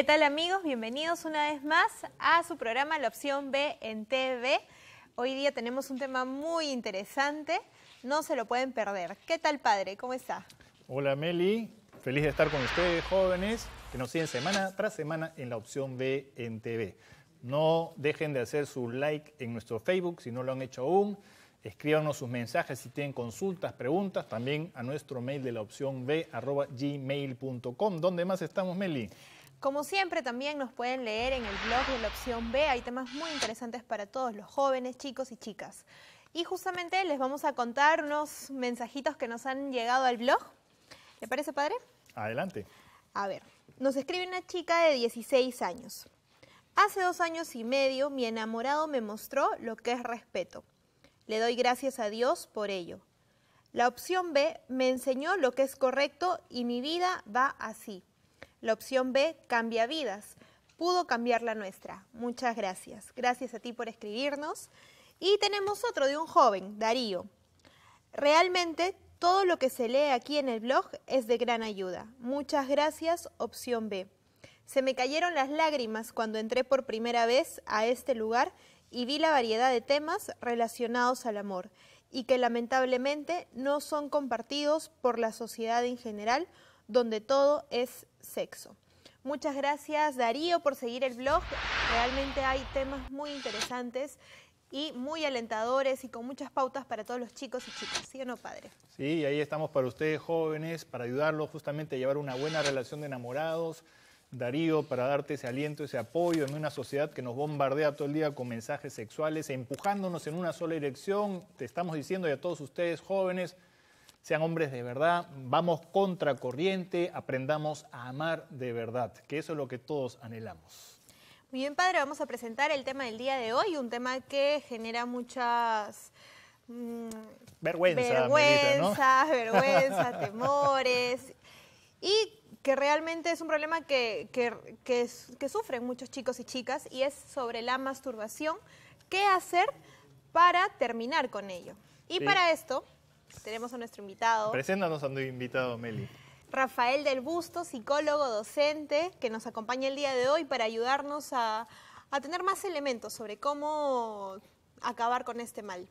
¿Qué tal amigos? Bienvenidos una vez más a su programa La Opción B en TV. Hoy día tenemos un tema muy interesante, no se lo pueden perder. ¿Qué tal padre? ¿Cómo está? Hola Meli, feliz de estar con ustedes jóvenes que nos siguen semana tras semana en La Opción B en TV. No dejen de hacer su like en nuestro Facebook si no lo han hecho aún. Escríbanos sus mensajes si tienen consultas, preguntas, también a nuestro mail de la opción b ¿Dónde más estamos, Meli? Como siempre, también nos pueden leer en el blog de la opción B. Hay temas muy interesantes para todos los jóvenes, chicos y chicas. Y justamente les vamos a contar unos mensajitos que nos han llegado al blog. ¿Le parece, padre? Adelante. A ver, nos escribe una chica de 16 años. Hace dos años y medio mi enamorado me mostró lo que es respeto. Le doy gracias a Dios por ello. La opción B me enseñó lo que es correcto y mi vida va así. La opción B cambia vidas. Pudo cambiar la nuestra. Muchas gracias. Gracias a ti por escribirnos. Y tenemos otro de un joven, Darío. Realmente todo lo que se lee aquí en el blog es de gran ayuda. Muchas gracias, opción B. Se me cayeron las lágrimas cuando entré por primera vez a este lugar y vi la variedad de temas relacionados al amor y que lamentablemente no son compartidos por la sociedad en general donde todo es sexo. Muchas gracias Darío por seguir el blog. Realmente hay temas muy interesantes y muy alentadores y con muchas pautas para todos los chicos y chicas, ¿sí o no, padre? Sí, ahí estamos para ustedes jóvenes, para ayudarlos justamente a llevar una buena relación de enamorados. Darío, para darte ese aliento, ese apoyo en una sociedad que nos bombardea todo el día con mensajes sexuales, empujándonos en una sola dirección. Te estamos diciendo y a todos ustedes jóvenes, sean hombres de verdad, vamos contracorriente, aprendamos a amar de verdad, que eso es lo que todos anhelamos. Muy bien, padre, vamos a presentar el tema del día de hoy, un tema que genera muchas... vergüenzas, mm, vergüenza, vergüenza, temores. Y que realmente es un problema que, sufren muchos chicos y chicas y es sobre la masturbación. ¿Qué hacer para terminar con ello? Y para esto tenemos a nuestro invitado. Preséntanos a nuestro invitado, Meli. Rafael del Busto, psicólogo, docente, que nos acompaña el día de hoy para ayudarnos a, a tener más elementos sobre cómo acabar con este mal.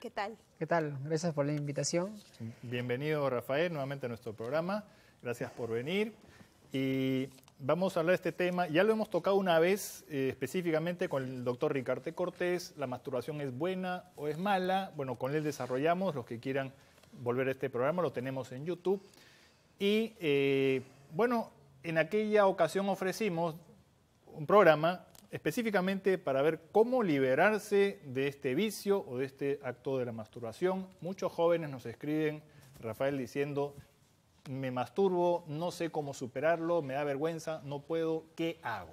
¿Qué tal? ¿Qué tal? Gracias por la invitación. Bienvenido, Rafael, nuevamente a nuestro programa. Gracias por venir. Y vamos a hablar de este tema. Ya lo hemos tocado una vez eh, específicamente con el doctor Ricardo Cortés. ¿La masturbación es buena o es mala? Bueno, con él desarrollamos. Los que quieran volver a este programa lo tenemos en YouTube. Y eh, bueno, en aquella ocasión ofrecimos un programa específicamente para ver cómo liberarse de este vicio o de este acto de la masturbación. Muchos jóvenes nos escriben, Rafael, diciendo, me masturbo, no sé cómo superarlo, me da vergüenza, no puedo, ¿qué hago?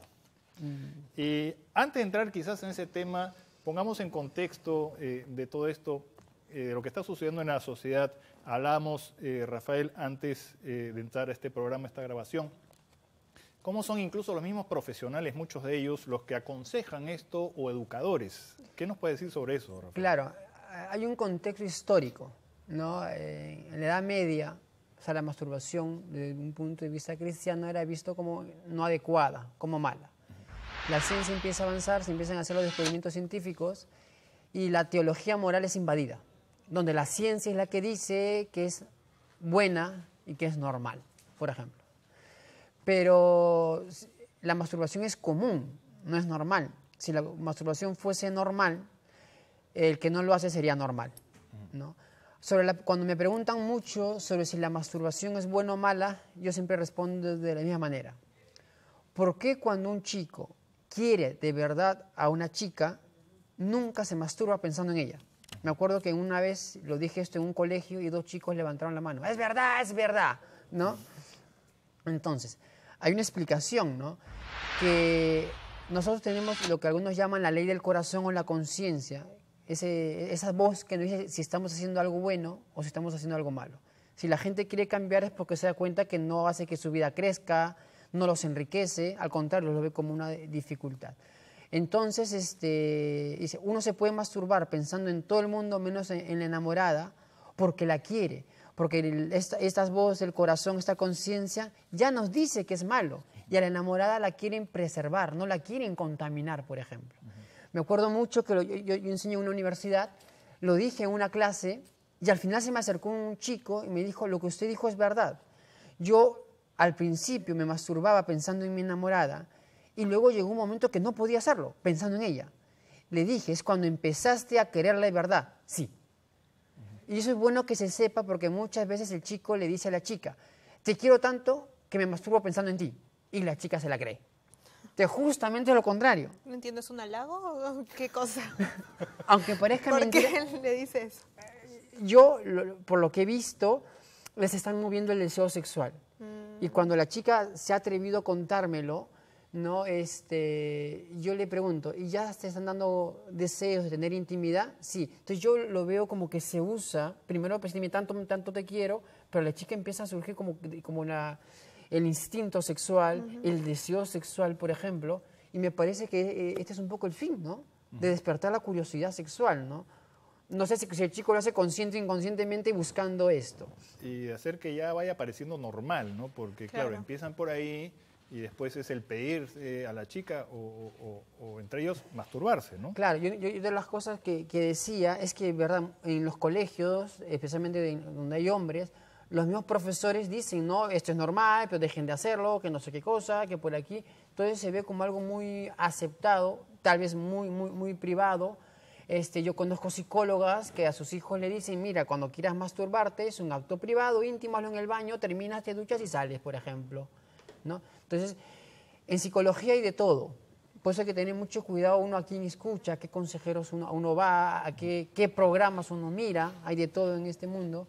Y mm. eh, antes de entrar quizás en ese tema, pongamos en contexto eh, de todo esto, eh, de lo que está sucediendo en la sociedad. Hablamos, Rafael, antes de entrar a este programa, a esta grabación, cómo son incluso los mismos profesionales, muchos de ellos, los que aconsejan esto o educadores. ¿Qué nos puede decir sobre eso, Rafael? Claro, hay un contexto histórico, ¿no? en la Edad Media, o sea, la masturbación desde un punto de vista cristiano era visto como no adecuada, como mala. La ciencia empieza a avanzar, se empiezan a hacer los descubrimientos científicos y la teología moral es invadida, donde la ciencia es la que dice que es buena y que es normal, por ejemplo. Pero la masturbación es común, no es normal. Si la masturbación fuese normal, el que no lo hace sería normal, ¿no? cuando me preguntan mucho sobre si la masturbación es buena o mala, yo siempre respondo de la misma manera. ¿Por qué cuando un chico quiere de verdad a una chica, nunca se masturba pensando en ella? Me acuerdo que una vez lo dije esto en un colegio y dos chicos levantaron la mano. Es verdad, es verdad, ¿no? Entonces, hay una explicación, ¿no? Que nosotros tenemos lo que algunos llaman la ley del corazón o la conciencia, esa voz que nos dice si estamos haciendo algo bueno o si estamos haciendo algo malo. Si la gente quiere cambiar es porque se da cuenta que no hace que su vida crezca, no los enriquece, al contrario, lo ve como una dificultad. Entonces, este, uno se puede masturbar pensando en todo el mundo menos en, la enamorada porque la quiere, porque estas voces, el corazón, esta conciencia ya nos dice que es malo y a la enamorada la quieren preservar, no la quieren contaminar, por ejemplo. Me acuerdo mucho que yo, enseñé en una universidad, lo dije en una clase y al final se me acercó un chico y me dijo, lo que usted dijo es verdad. Yo al principio me masturbaba pensando en mi enamorada y luego llegó un momento que no podía hacerlo, pensando en ella. Le dije, es cuando empezaste a quererla de verdad, sí. Y eso es bueno que se sepa porque muchas veces el chico le dice a la chica, te quiero tanto que me masturbo pensando en ti. Y la chica se la cree justamente lo contrario. No entiendo, ¿es un halago o qué cosa? Aunque parezca ¿Por mentira. qué le dice Yo, por lo que he visto, les están moviendo el deseo sexual. Mm. Y cuando la chica se ha atrevido a contármelo, no, este, yo le pregunto, ¿y ya te están dando deseos de tener intimidad? Sí. Entonces yo lo veo como que se usa, primero, pues, tanto, tanto te quiero, pero la chica empieza a surgir como, como una el instinto sexual, el deseo sexual, por ejemplo, y me parece que eh, este es un poco el fin, ¿no? De despertar la curiosidad sexual, ¿no? No sé si, el chico lo hace consciente o inconscientemente buscando esto. Y hacer que ya vaya pareciendo normal, ¿no? Porque, claro, empiezan por ahí y después es el pedir a la chica o, entre ellos masturbarse, ¿no? Claro, yo, de las cosas que, que, decía es que, verdad, en los colegios, especialmente donde hay hombres, los mismos profesores dicen, no, esto es normal, pero dejen de hacerlo, que no sé qué cosa, que por aquí. Entonces se ve como algo muy aceptado, tal vez muy, muy, muy privado. Este, yo conozco psicólogas que a sus hijos le dicen, mira, cuando quieras masturbarte, es un acto privado, íntimo, en el baño, terminas, te duchas y sales, por ejemplo. ¿no? Entonces, en psicología hay de todo. Por eso hay que tener mucho cuidado uno a quién escucha, a qué consejeros uno, va, a qué, qué programas uno mira, hay de todo en este mundo.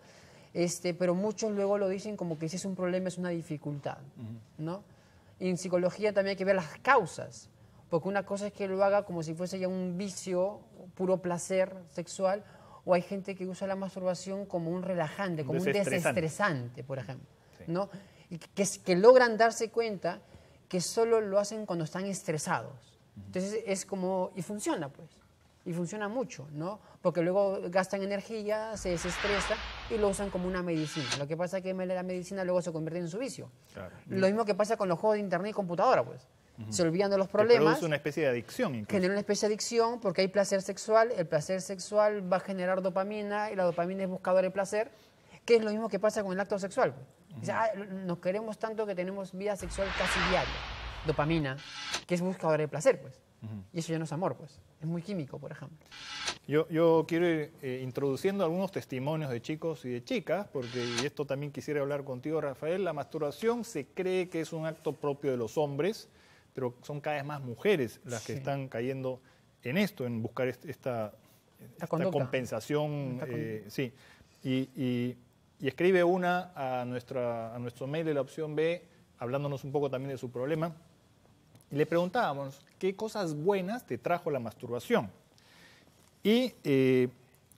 Este, pero muchos luego lo dicen como que si es un problema es una dificultad, ¿no? Y en psicología también hay que ver las causas, porque una cosa es que lo haga como si fuese ya un vicio, puro placer sexual, o hay gente que usa la masturbación como un relajante, como un desestresante, por ejemplo, ¿no? que, que logran darse cuenta que solo lo hacen cuando están estresados. Entonces es como, y funciona pues. Y funciona mucho, ¿no? Porque luego gastan energía, se desestresa y lo usan como una medicina. Lo que pasa es que la medicina luego se convierte en su vicio. Lo mismo que pasa con los juegos de internet y computadora, pues. Se olvidan de los problemas. Es una especie de adicción, incluso. Genera una especie de adicción porque hay placer sexual. El placer sexual va a generar dopamina y la dopamina es buscadora de placer, que es lo mismo que pasa con el acto sexual. Pues. Ah, nos queremos tanto que tenemos vida sexual casi diaria. Dopamina, que es buscadora de placer, pues. Y eso ya no es amor, pues. Es muy químico, por ejemplo. Yo, quiero ir eh, introduciendo algunos testimonios de chicos y de chicas, porque esto también quisiera hablar contigo, Rafael. La masturbación se cree que es un acto propio de los hombres, pero son cada vez más mujeres las que están cayendo en esto, en buscar esta, compensación. Eh, sí. Y, escribe una a, a nuestro mail de la opción B, hablándonos un poco también de su problema le preguntábamos qué cosas buenas te trajo la masturbación. Y eh,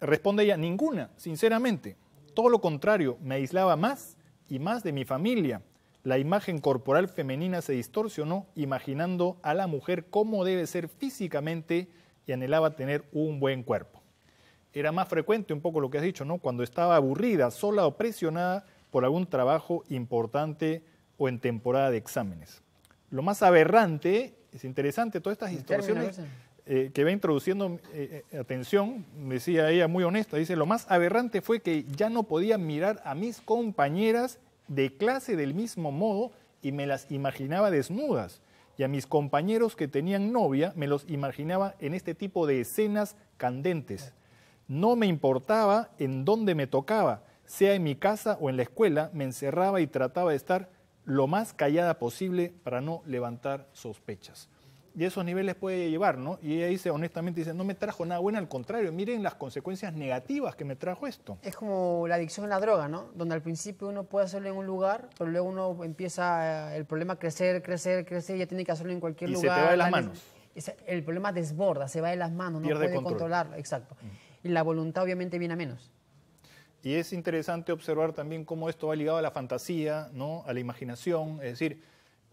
responde ella, ninguna, sinceramente. Todo lo contrario, me aislaba más y más de mi familia. La imagen corporal femenina se distorsionó imaginando a la mujer cómo debe ser físicamente y anhelaba tener un buen cuerpo. Era más frecuente un poco lo que has dicho, ¿no? Cuando estaba aburrida, sola o presionada por algún trabajo importante o en temporada de exámenes lo más aberrante, es interesante todas estas distorsiones eh, que va introduciendo eh, eh, atención, decía ella muy honesta, dice, lo más aberrante fue que ya no podía mirar a mis compañeras de clase del mismo modo y me las imaginaba desnudas. Y a mis compañeros que tenían novia me los imaginaba en este tipo de escenas candentes. No me importaba en dónde me tocaba, sea en mi casa o en la escuela, me encerraba y trataba de estar lo más callada posible para no levantar sospechas. Y esos niveles puede llevar, ¿no? Y ella dice, honestamente, dice, no me trajo nada bueno, al contrario, miren las consecuencias negativas que me trajo esto. Es como la adicción a la droga, ¿no? Donde al principio uno puede hacerlo en un lugar, pero luego uno empieza eh, el problema a crecer, crecer, crecer, y ya tiene que hacerlo en cualquier lugar. Y se te va de las manos. El problema desborda, se va de las manos, no puede controlarlo, exacto. Mm. Y la voluntad obviamente viene a menos. Y es interesante observar también cómo esto va ligado a la fantasía, ¿no? a la imaginación. Es decir,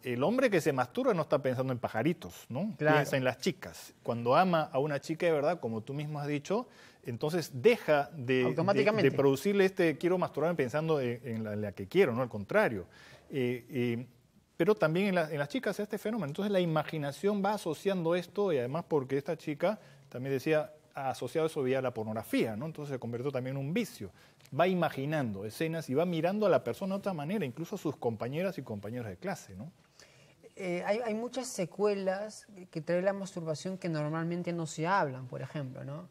el hombre que se mastura no está pensando en pajaritos, ¿no? Piensa en las chicas. Cuando ama a una chica de verdad, como tú mismo has dicho, entonces deja de, producirle este quiero masturbarme pensando en, la, que quiero, ¿no? Al contrario. Eh, eh, pero también en, las chicas este fenómeno. Entonces la imaginación va asociando esto y además porque esta chica también decía, asociado eso vía la pornografía, ¿no? Entonces se convirtió también en un vicio. Va imaginando escenas y va mirando a la persona de otra manera, incluso a sus compañeras y compañeros de clase, ¿no? Eh, hay, muchas secuelas que trae la masturbación que normalmente no se hablan, por ejemplo, ¿no?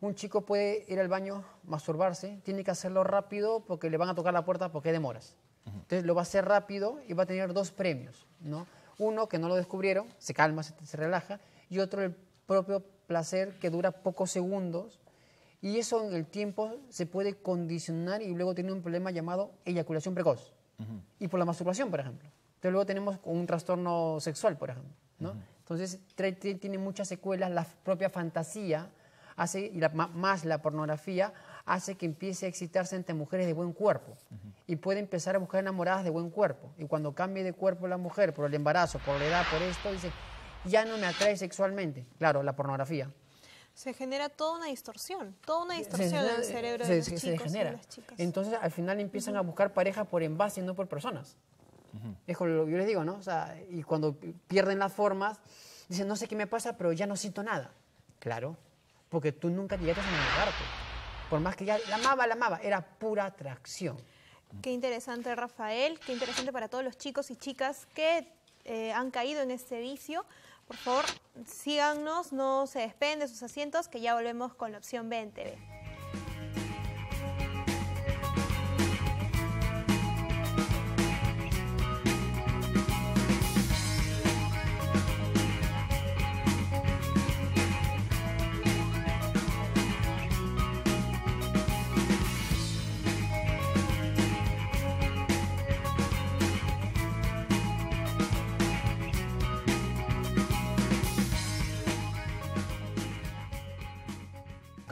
Un chico puede ir al baño, masturbarse, tiene que hacerlo rápido porque le van a tocar la puerta porque demoras. Entonces lo va a hacer rápido y va a tener dos premios, ¿no? Uno que no lo descubrieron, se calma, se relaja, y otro el propio placer que dura pocos segundos y eso en el tiempo se puede condicionar y luego tiene un problema llamado eyaculación precoz. Y por la masturbación, por ejemplo. Entonces luego tenemos un trastorno sexual, por ejemplo. ¿no? Entonces tiene muchas secuelas, la propia fantasía hace, y más la pornografía hace que empiece a excitarse entre mujeres de buen cuerpo y puede empezar a buscar enamoradas de buen cuerpo. Y cuando cambie de cuerpo la mujer por el embarazo, por la edad, por esto, dice, ya no me atrae sexualmente. Claro, la pornografía. Se genera toda una distorsión, toda una distorsión del en el cerebro de los chicos las chicas. Entonces, al final empiezan a buscar pareja por envase y no por personas. Es yo les digo, ¿no? y cuando pierden las formas, dicen, no sé qué me pasa, pero ya no siento nada. Claro, porque tú nunca llegaste a enamorarte. Por más que ya la amaba, la amaba, era pura atracción. Qué interesante, Rafael. Qué interesante para todos los chicos y chicas que eh, han caído en este vicio, por favor síganos, no se despeguen de sus asientos, que ya volvemos con la opción B en TV.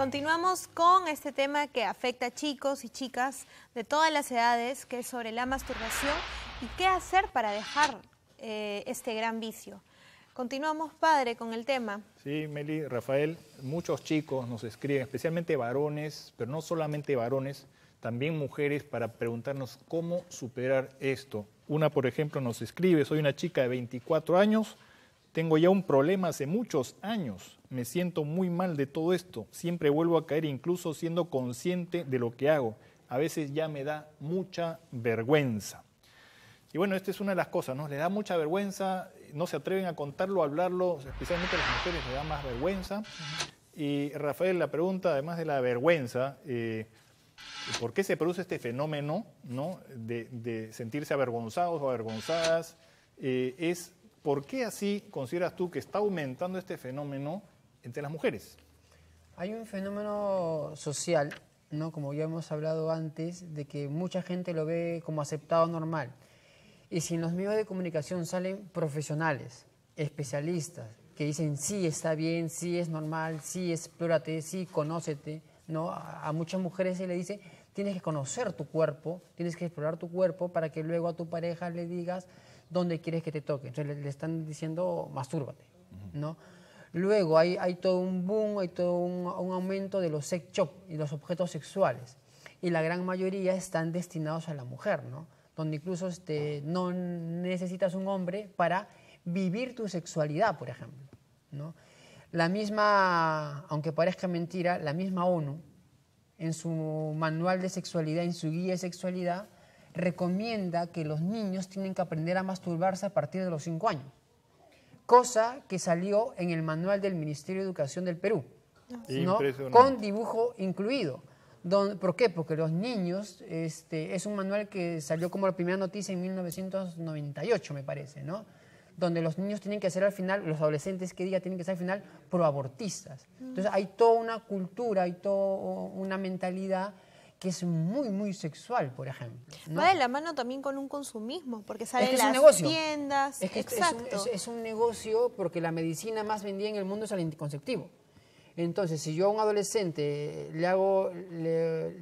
Continuamos con este tema que afecta a chicos y chicas de todas las edades, que es sobre la masturbación y qué hacer para dejar eh, este gran vicio. Continuamos, padre, con el tema. Sí, Meli, Rafael, muchos chicos nos escriben, especialmente varones, pero no solamente varones, también mujeres, para preguntarnos cómo superar esto. Una, por ejemplo, nos escribe, soy una chica de 24 años, tengo ya un problema hace muchos años me siento muy mal de todo esto, siempre vuelvo a caer incluso siendo consciente de lo que hago. A veces ya me da mucha vergüenza. Y bueno, esta es una de las cosas, ¿no? Le da mucha vergüenza, no se atreven a contarlo, a hablarlo, especialmente a las mujeres le da más vergüenza. Y Rafael, la pregunta, además de la vergüenza, eh, ¿por qué se produce este fenómeno, ¿no? De, sentirse avergonzados o avergonzadas, eh, es ¿por qué así consideras tú que está aumentando este fenómeno entre las mujeres. Hay un fenómeno social, ¿no? como ya hemos hablado antes, de que mucha gente lo ve como aceptado normal. Y si en los medios de comunicación salen profesionales, especialistas, que dicen sí está bien, sí es normal, sí explórate, sí conócete, ¿no? A, muchas mujeres se le dice, tienes que conocer tu cuerpo, tienes que explorar tu cuerpo para que luego a tu pareja le digas dónde quieres que te toque. Entonces le, le están diciendo, mastúrbate, ¿no? Luego hay, todo un boom, hay todo un, aumento de los sex y los objetos sexuales. Y la gran mayoría están destinados a la mujer, Donde incluso este, no necesitas un hombre para vivir tu sexualidad, por ejemplo, La misma, aunque parezca mentira, la misma ONU, en su manual de sexualidad, en su guía de sexualidad, recomienda que los niños tienen que aprender a masturbarse a partir de los 5 años cosa que salió en el manual del Ministerio de Educación del Perú, ah. con dibujo incluido. ¿Por qué? Porque los niños, este, es un manual que salió como la primera noticia en 1998, me parece, ¿no? Donde los niños tienen que ser al final, los adolescentes que diga tienen que ser al final proabortistas. Mm. Entonces hay toda una cultura, hay toda una mentalidad que es muy, muy sexual, por ejemplo. Va de la mano también con un consumismo, porque sale las tiendas. Es Es, un, negocio porque la medicina más vendida en el mundo es el anticonceptivo. Entonces, si yo a un adolescente le hago,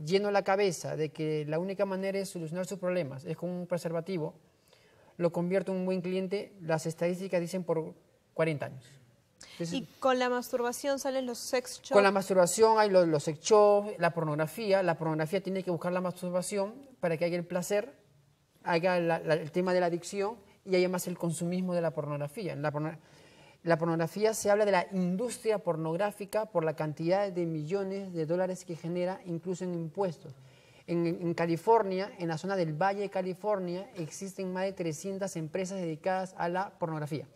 lleno la cabeza de que la única manera de solucionar sus problemas es con un preservativo, lo convierto en un buen cliente, las estadísticas dicen por 40 años. ¿Y con la masturbación salen los sex shows? Con la masturbación hay los, sex shows, la pornografía. La pornografía tiene que buscar la masturbación para que haya el placer, haya el tema de la adicción y haya más el consumismo de la pornografía. la, pornografía se habla de la industria pornográfica por la cantidad de millones de dólares que genera, incluso en impuestos. En, en, California, en la zona del Valle de California, existen más de 300 empresas dedicadas a la pornografía.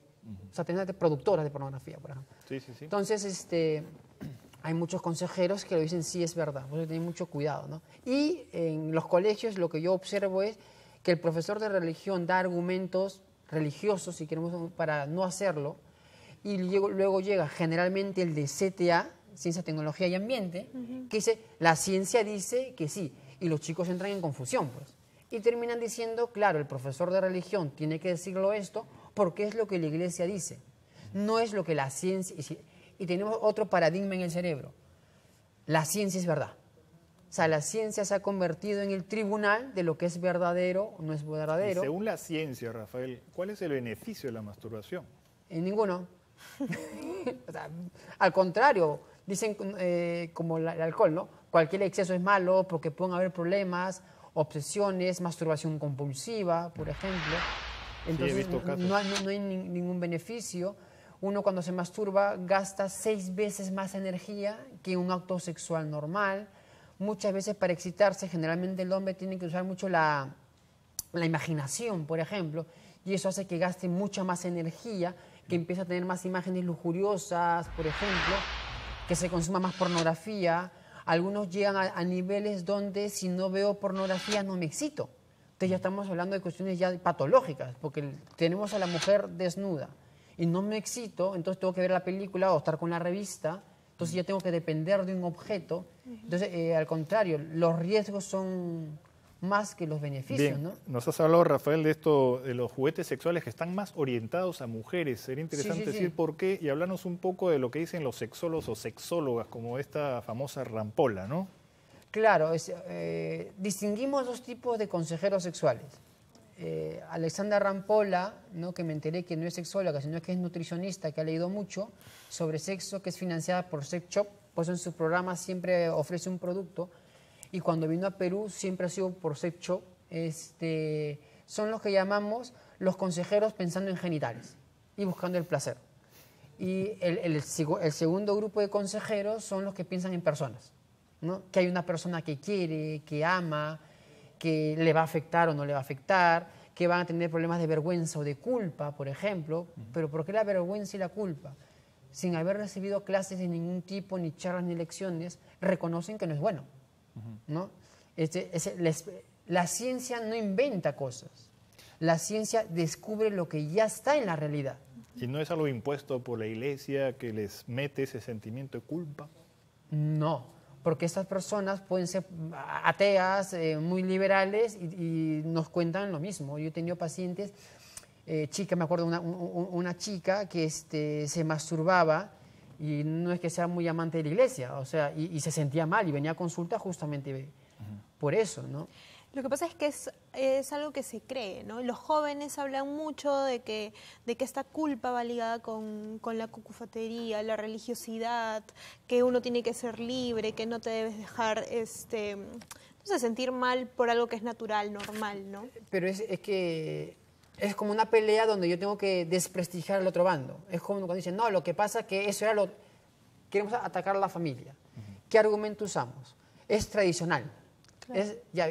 O sea, productoras de pornografía, por ejemplo. Sí, sí, sí. Entonces, este, hay muchos consejeros que lo dicen, sí, es verdad. Por mucho cuidado, ¿no? Y en los colegios lo que yo observo es que el profesor de religión da argumentos religiosos, si queremos, para no hacerlo. Y luego llega generalmente el de CTA, Ciencia, Tecnología y Ambiente, que dice, la ciencia dice que sí. Y los chicos entran en confusión, pues. Y terminan diciendo, claro, el profesor de religión tiene que decirlo esto, porque es lo que la iglesia dice, no es lo que la ciencia... Y tenemos otro paradigma en el cerebro. La ciencia es verdad. O sea, la ciencia se ha convertido en el tribunal de lo que es verdadero o no es verdadero. según la ciencia, Rafael, ¿cuál es el beneficio de la masturbación? En ninguno. al contrario, dicen eh, como el alcohol, ¿no? Cualquier exceso es malo porque pueden haber problemas, obsesiones, masturbación compulsiva, por ejemplo. Entonces no, hay, ningún beneficio. Uno cuando se masturba gasta seis veces más energía que un acto sexual normal. Muchas veces para excitarse, generalmente el hombre tiene que usar mucho la, imaginación, por ejemplo, y eso hace que gaste mucha más energía, que empieza a tener más imágenes lujuriosas, por ejemplo, que se consuma más pornografía. Algunos llegan a niveles donde si no veo pornografía no me excito. Entonces ya estamos hablando de cuestiones ya patológicas, porque tenemos a la mujer desnuda y no me excito, entonces tengo que ver la película o estar con la revista, entonces ya tengo que depender de un objeto. Entonces, eh, al contrario, los riesgos son más que los beneficios, ¿no? Nos has hablado, Rafael, de esto, de los juguetes sexuales que están más orientados a mujeres. Sería interesante decir por qué y hablarnos un poco de lo que dicen los sexólogos o sexólogas, como esta famosa rampola, ¿no? Claro, eh, distinguimos dos tipos de consejeros sexuales. Eh, Alexandra Rampola, ¿no? que me enteré que no es sexóloga, sino que es nutricionista, que ha leído mucho sobre sexo, que es financiada por Sex Shop, pues en su programa siempre ofrece un producto, y cuando vino a Perú siempre ha sido por Sex Shop, este, son los que llamamos los consejeros pensando en genitales y buscando el placer. Y el segundo grupo de consejeros son los que piensan en personas que hay una persona que quiere, que ama, que le va a afectar o no le va a afectar, que van a tener problemas de vergüenza o de culpa, por ejemplo, pero ¿por qué la vergüenza y la culpa? Sin haber recibido clases de ningún tipo, ni charlas, ni lecciones, reconocen que no es bueno. ¿no? Este, la ciencia no inventa cosas. La ciencia descubre lo que ya está en la realidad. ¿Y no es algo impuesto por la iglesia que les mete ese sentimiento de culpa? No, porque estas personas pueden ser ateas, eh, muy liberales y, nos cuentan lo mismo. Yo he tenido pacientes, eh, chicas, me acuerdo, una, chica que este, se masturbaba y no es que sea muy amante de la iglesia, o sea, y, y se sentía mal y venía a consulta justamente por eso, ¿no? Lo que pasa es que es, algo que se cree, ¿no? Los jóvenes hablan mucho de que, de que esta culpa va ligada con, la cucufatería, la religiosidad, que uno tiene que ser libre, que no te debes dejar este, sentir mal por algo que es natural, normal, ¿no? Pero es, es que es como una pelea donde yo tengo que desprestigiar al otro bando. Es como cuando dicen, no, lo que pasa es que eso era lo... Queremos atacar a la familia. ¿Qué argumento usamos? Es tradicional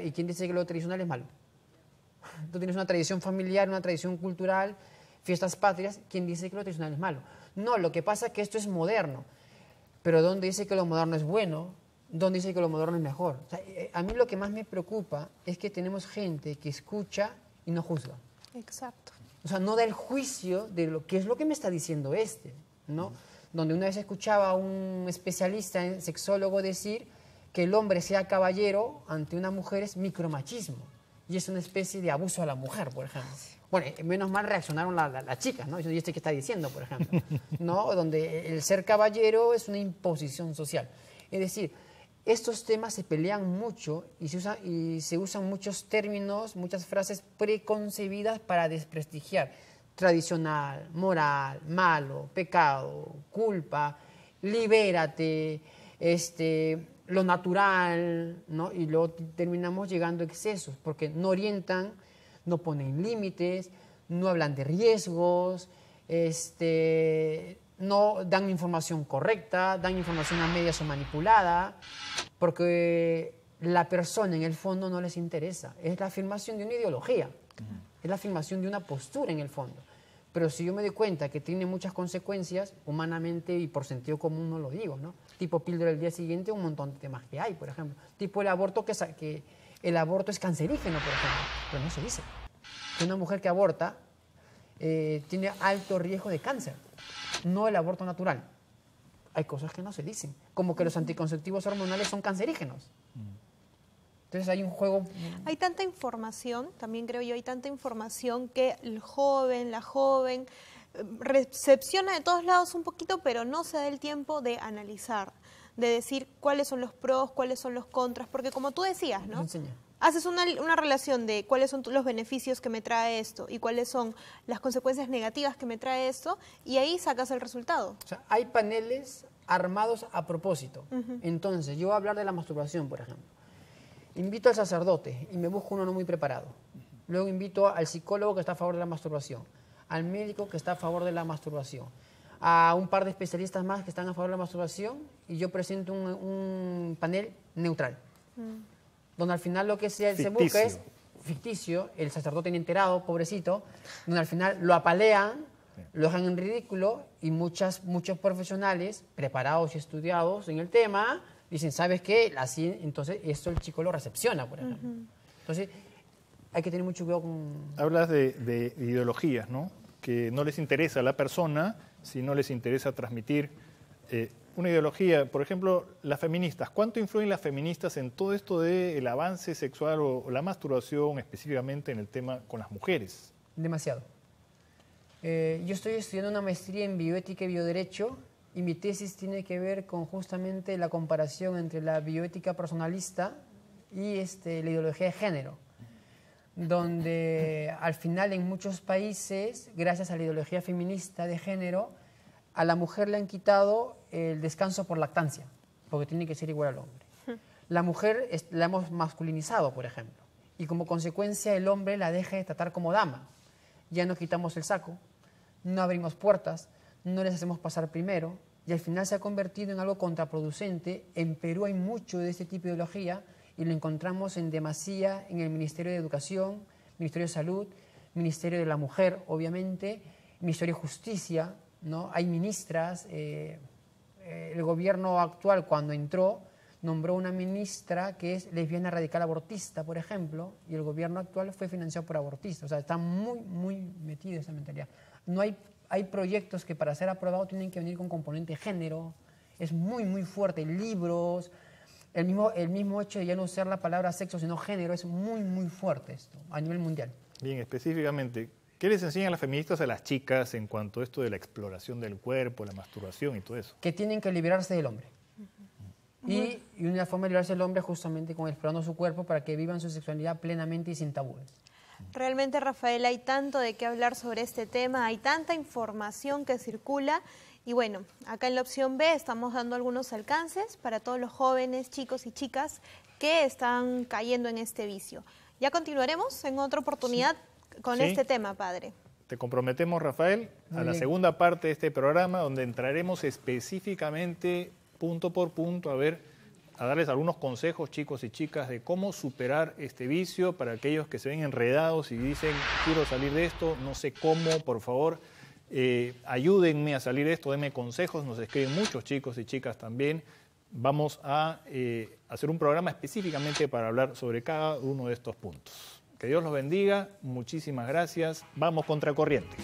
¿Y quién dice que lo tradicional es malo? Tú tienes una tradición familiar, una tradición cultural, fiestas patrias, ¿quién dice que lo tradicional es malo? No, lo que pasa es que esto es moderno. Pero ¿dónde dice que lo moderno es bueno? ¿Dónde dice que lo moderno es mejor? Eh, a mí lo que más me preocupa es que tenemos gente que escucha y no juzga. Exacto. O sea, no da el juicio de lo que es lo que me está diciendo este, ¿no? Donde una vez escuchaba a un especialista, en sexólogo, decir que el hombre sea caballero ante una mujer es micromachismo y es una especie de abuso a la mujer, por ejemplo. Bueno, eh, menos mal reaccionaron las la, chicas, ¿no? Yo este que está diciendo, por ejemplo, ¿no? Donde el ser caballero es una imposición social. Es decir, estos temas se pelean mucho y se, usan, y se usan muchos términos, muchas frases preconcebidas para desprestigiar. Tradicional, moral, malo, pecado, culpa, libérate, este, lo natural, ¿no? Y luego terminamos llegando a excesos, porque no orientan, no ponen límites, no hablan de riesgos, este, no dan información correcta, dan información a medias o manipulada, porque la persona en el fondo no les interesa. Es la afirmación de una ideología, es la afirmación de una postura en el fondo. Pero si yo me doy cuenta que tiene muchas consecuencias, humanamente y por sentido común no lo digo, ¿no? Tipo píldora el día siguiente, un montón de temas que hay, por ejemplo. Tipo el aborto que, que el aborto es cancerígeno, por ejemplo, pero no se dice. Una mujer que aborta eh, tiene alto riesgo de cáncer, no el aborto natural. Hay cosas que no se dicen, como que los anticonceptivos hormonales son cancerígenos. Mm. Entonces hay un juego... Hay tanta información, también creo yo, hay tanta información que el joven, la joven, eh, recepciona de todos lados un poquito, pero no se da el tiempo de analizar, de decir cuáles son los pros, cuáles son los contras, porque como tú decías, ¿no? Haces una, relación de cuáles son los beneficios que me trae esto y cuáles son las consecuencias negativas que me trae esto, y ahí sacas el resultado. O sea, hay paneles armados a propósito. Entonces, yo voy a hablar de la masturbación, por ejemplo Invito al sacerdote y me busco uno no muy preparado. Luego invito al psicólogo que está a favor de la masturbación, al médico que está a favor de la masturbación, a un par de especialistas más que están a favor de la masturbación y yo presento un, panel neutral, mm. donde al final lo que se, se, busca es ficticio, el sacerdote enterado, pobrecito, donde al final lo apalean, lo dejan en ridículo y muchas, muchos profesionales preparados y estudiados en el tema dicen, ¿sabes qué? Así, entonces, esto el chico lo recepciona, por ejemplo. Entonces, hay que tener mucho cuidado con... Hablas de, ideologías, ¿no? Que no les interesa a la persona si no les interesa transmitir eh, una ideología. Por ejemplo, las feministas. ¿Cuánto influyen las feministas en todo esto del avance sexual o, la masturbación específicamente en el tema con las mujeres? Demasiado. Eh, yo estoy estudiando una maestría en bioética y bioderecho y mi tesis tiene que ver con justamente la comparación entre la bioética personalista y este, la ideología de género, donde al final en muchos países, gracias a la ideología feminista de género, a la mujer le han quitado el descanso por lactancia, porque tiene que ser igual al hombre. Hmm. La mujer la hemos masculinizado, por ejemplo, y como consecuencia el hombre la deja de tratar como dama. Ya no quitamos el saco, no abrimos puertas, no les hacemos pasar primero y al final se ha convertido en algo contraproducente. En Perú hay mucho de este tipo de ideología y lo encontramos en demasía en el Ministerio de Educación, Ministerio de Salud, Ministerio de la Mujer, obviamente, Ministerio de Justicia, ¿no? Hay ministras, eh, eh, el gobierno actual cuando entró nombró una ministra que es lesbiana radical abortista, por ejemplo, y el gobierno actual fue financiado por abortistas. O sea, está muy, muy metido esa mentalidad. No hay hay proyectos que para ser aprobados tienen que venir con componente género, es muy, muy fuerte, libros, el mismo, el mismo hecho de ya no usar la palabra sexo, sino género, es muy, muy fuerte esto a nivel mundial. Bien, específicamente, ¿Qué les enseñan las feministas a las chicas en cuanto a esto de la exploración del cuerpo, la masturbación y todo eso? Que tienen que liberarse del hombre. y, una forma de liberarse del hombre justamente con explorando su cuerpo para que vivan su sexualidad plenamente y sin tabúes. Realmente, Rafael, hay tanto de qué hablar sobre este tema, hay tanta información que circula. Y bueno, acá en la opción B estamos dando algunos alcances para todos los jóvenes, chicos y chicas que están cayendo en este vicio. Ya continuaremos en otra oportunidad con este tema, padre. Te comprometemos, Rafael, a la segunda parte de este programa, donde entraremos específicamente punto por punto a ver a darles algunos consejos, chicos y chicas, de cómo superar este vicio para aquellos que se ven enredados y dicen, quiero salir de esto, no sé cómo, por favor, eh, ayúdenme a salir de esto, denme consejos, nos escriben muchos chicos y chicas también. Vamos a eh, hacer un programa específicamente para hablar sobre cada uno de estos puntos. Que Dios los bendiga, muchísimas gracias, vamos contra corriente.